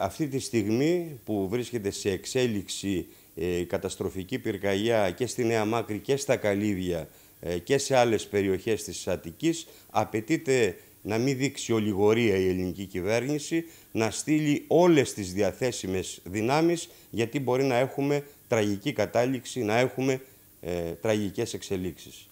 Αυτή τη στιγμή που βρίσκεται σε εξέλιξη ε, καταστροφική πυρκαγιά και στη Νέα Μάκρη και στα Καλύβια ε, και σε άλλες περιοχές της Αττικής, απαιτείται να μην δείξει ολιγορία η ελληνική κυβέρνηση, να στείλει όλες τις διαθέσιμες δυνάμεις, γιατί μπορεί να έχουμε τραγική κατάληξη, να έχουμε ε, τραγικές εξελίξεις.